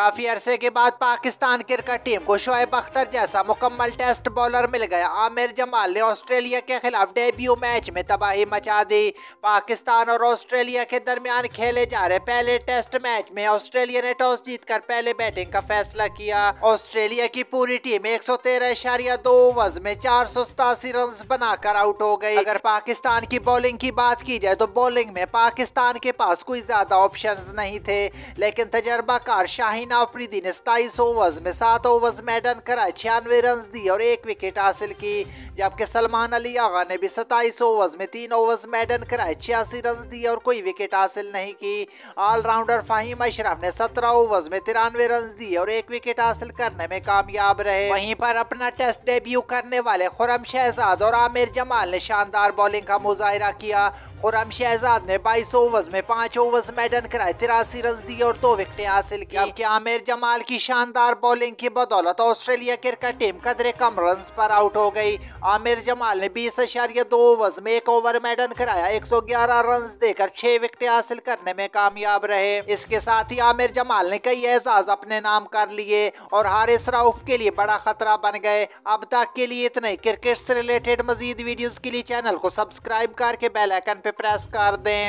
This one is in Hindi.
काफी अरसे के बाद पाकिस्तान क्रिकेट टीम को शोएब अख्तर जैसा मुकम्मल टेस्ट बॉलर मिल गया आमिर जमाल ने ऑस्ट्रेलिया के खिलाफ डेब्यू मैच में तबाही मचा दी पाकिस्तान और ऑस्ट्रेलिया के दरमियान खेले जा रहे पहले टेस्ट मैच में ऑस्ट्रेलिया ने टॉस जीतकर पहले बैटिंग का फैसला किया ऑस्ट्रेलिया की पूरी टीम एक सौ तेरह इशारिया दो ओवर्स में चार सौ सतासी रन बनाकर आउट हो गई अगर पाकिस्तान की बॉलिंग की बात की जाए तो बॉलिंग में पाकिस्तान के पास कोई ज्यादा ऑप्शन नहीं थे लेकिन तजर्बाकार शाहीन मोइन आफरीदी ने सताईस ओवर्स में सात ओवर्स में एडन करा छियानवे रन दी और एक विकेट हासिल की जबकि सलमान अली आगा ने भी सताईस ओवर्स में तीन ओवर्स में एडन कराए छियासी रन दिए और कोई विकेट हासिल नहीं की ऑलराउंडर फाहिम अशरफ ने सत्रह ओवर्स में तिरानवे रन दिए और एक विकेट हासिल करने में कामयाब रहे वहीं पर अपना टेस्ट डेब्यू करने वाले खुरम शहजाद और आमिर जमाल ने शानदार बॉलिंग का मुजाहरा किया खुरम शहजाद ने 22 ओवर्स में पांच ओवर्स में डन कराए तिरासी रन दिए और दो विकेट हासिल की जबकि आमिर जमाल की शानदार बॉलिंग की बदौलत ऑस्ट्रेलिया क्रिकेट टीम कदरे कम रन पर आउट हो गई आमिर जमाल ने बीस अशारिया दो ओवर्स में एक ओवर में डन कराया एक सौ ग्यारह रन देकर छह विकेटें हासिल करने में कामयाब रहे इसके साथ ही आमिर जमाल ने कई एजाज अपने नाम कर लिए और हारिस राउफ के लिए बड़ा खतरा बन गए अब तक के लिए इतने क्रिकेट से रिलेटेड मजीद वीडियो के लिए चैनल को सब्सक्राइब करके बेल आइकन पे पे प्रेस कर दें